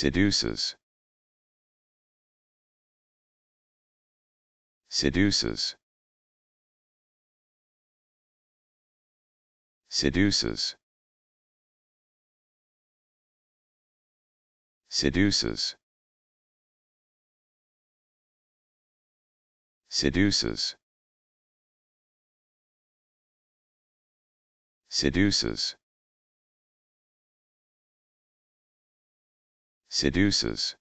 Seduces. Seduces. Seduces. Seduces. Seduces. Seduces. seduces